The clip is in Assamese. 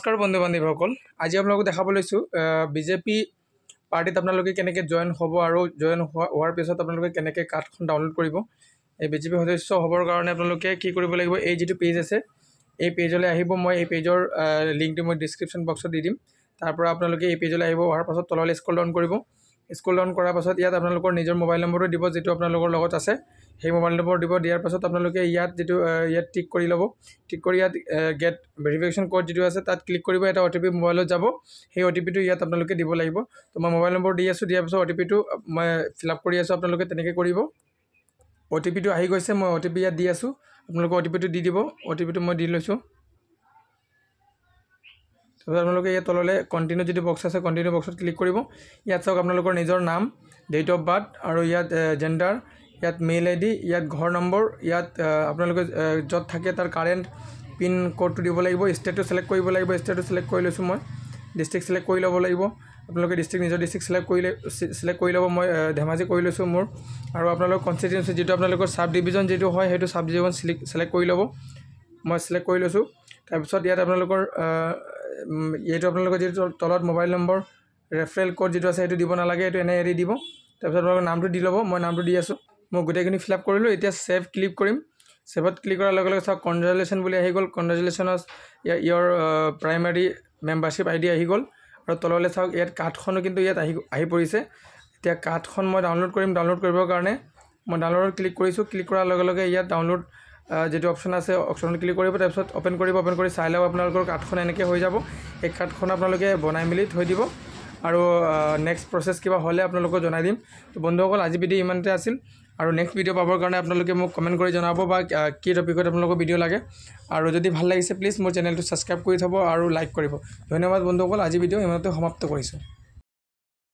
নমস্কাৰ বন্ধু বান্ধৱীসকল আজি আপোনালোকক দেখাব লৈছোঁ বিজেপি পাৰ্টিত আপোনালোকে কেনেকৈ জইন হ'ব আৰু জইন হোৱা হোৱাৰ পিছত আপোনালোকে কেনেকৈ কাৰ্ডখন ডাউনলোড কৰিব এই বিজেপি সদস্য হ'বৰ কাৰণে আপোনালোকে কি কৰিব লাগিব এই যিটো পেজ আছে এই পেজলৈ আহিব মই এই পেজৰ লিংকটো মই ডিছক্ৰিপশ্যন বক্সত দি দিম তাৰপৰা আপোনালোকে এই পেজলৈ আহিব অহাৰ পাছত তললৈ স্কুল ডাউন কৰিব স্কুল ডাউন কৰাৰ পাছত ইয়াত আপোনালোকৰ নিজৰ মোবাইল নম্বৰটো দিব যিটো আপোনালোকৰ লগত আছে সেই মোবাইল নম্বৰ দিব দিয়াৰ পাছত আপোনালোকে ইয়াত যিটো ইয়াত টিক কৰি ল'ব টিক কৰি ইয়াত গেট ভেৰিফিকেশ্যন ক'ড যিটো আছে তাত ক্লিক কৰিব এটা অ' টি পি মোবাইলত যাব সেই অ' টি পিটো ইয়াত আপোনালোকে দিব লাগিব তো মই মোবাইল নম্বৰ দি আছোঁ দিয়াৰ পাছত অ' টি পিটো মই ফিল আপ কৰি আছোঁ আপোনালোকে তেনেকৈ কৰিব অ' টি পিটো আহি গৈছে মই অ' টি পি ইয়াত দি আছোঁ আপোনালোকে অ' টি পিটো দি দিব অ' টি পিটো মই দি লৈছোঁ তাৰপিছত আপোনালোকে ইয়াত তললৈ কণ্টিনিউ যিটো বক্স আছে কণ্টিনিউ বক্সত ক্লিক কৰিব ইয়াত চাওক আপোনালোকৰ নিজৰ নাম ডেট অফ বাৰ্থ আৰু ইয়াত জেণ্ডাৰ ইয়াত মেইল আই ডি ইয়াত ঘৰ নম্বৰ ইয়াত আপোনালোকে য'ত থাকে তাৰ কাৰেণ্ট পিন ক'ডটো দিব লাগিব ষ্টেটটো চিলেক্ট কৰিব লাগিব ষ্টেটটো চিলেক্ট কৰি লৈছোঁ মই ডিষ্ট্ৰিক্ট চিলেক্ট কৰি ল'ব লাগিব আপোনালোকে ডিষ্ট্ৰিক্ট নিজৰ ডিষ্ট্ৰিক্ট ছিলেক্ট কৰিলে চিলেক্ট কৰি ল'ব মই ধেমাজি কৰি লৈছোঁ মোৰ আৰু আপোনালোকৰ কনষ্টিটুৱেঞ্চি যিটো আপোনালোকৰ ছাব ডিভিজন যিটো হয় সেইটো ছাব ডিভিজন চিলেক্ট কৰি ল'ব মই চিলেক্ট কৰি লৈছোঁ তাৰপিছত ইয়াত আপোনালোকৰ এইটো আপোনালোকৰ যিটো তলত মোবাইল নম্বৰ ৰেফাৰেল ক'ড যিটো আছে সেইটো দিব নালাগে সেইটো এনে এৰি দিব তাৰপিছত আপোনালোকৰ নামটো দি ল'ব মই নামটো দি আছোঁ মই গোটেইখিনি ফিল আপ কৰিলোঁ এতিয়া ছেভ ক্লিক কৰিম ছেভত ক্লিক কৰাৰ লগে লগে চাওক কনগ্ৰেচুলেশ্যন বুলি আহি গ'ল কনগ্ৰেচুলেশ্যন ইয়াৰ your primary membership I D আহি গ'ল আৰু তললৈ চাওক ইয়াত কাৰ্ডখনো কিন্তু ইয়াত আহি আহি পৰিছে এতিয়া কাৰ্ডখন মই ডাউনলোড কৰিম ডাউনলোড কৰিবৰ কাৰণে মই ডাউনলোডত ক্লিক কৰিছোঁ ক্লিক কৰাৰ লগে লগে ইয়াত ডাউনলোড যিটো অপশ্যন আছে অপশ্যনত ক্লিক কৰিব তাৰপিছত অ'পেন কৰিব অ'পেন কৰি চাই লওক আপোনালোকৰ কাৰ্ডখন এনেকৈ হৈ যাব সেই কাৰ্ডখন আপোনালোকে বনাই মেলি থৈ দিব আৰু নেক্সট প্ৰচেছ কিবা হ'লে আপোনালোকক জনাই দিম তো বন্ধুসকল আজি বিধি ইমানতে আছিল আৰু নেক্সট ভিডিঅ' পাবৰ কাৰণে আপোনালোকে মোক কমেণ্ট কৰি জনাব বা কি টপিকত আপোনালোকৰ ভিডিঅ' লাগে আৰু যদি ভাল লাগিছে প্লিজ মোৰ চেনেলটো ছাবস্ক্ৰাইব কৰি থ'ব আৰু লাইক কৰিব ধন্যবাদ বন্ধুসকল আজি ভিডিঅ' ইমানতে সমাপ্ত কৰিছোঁ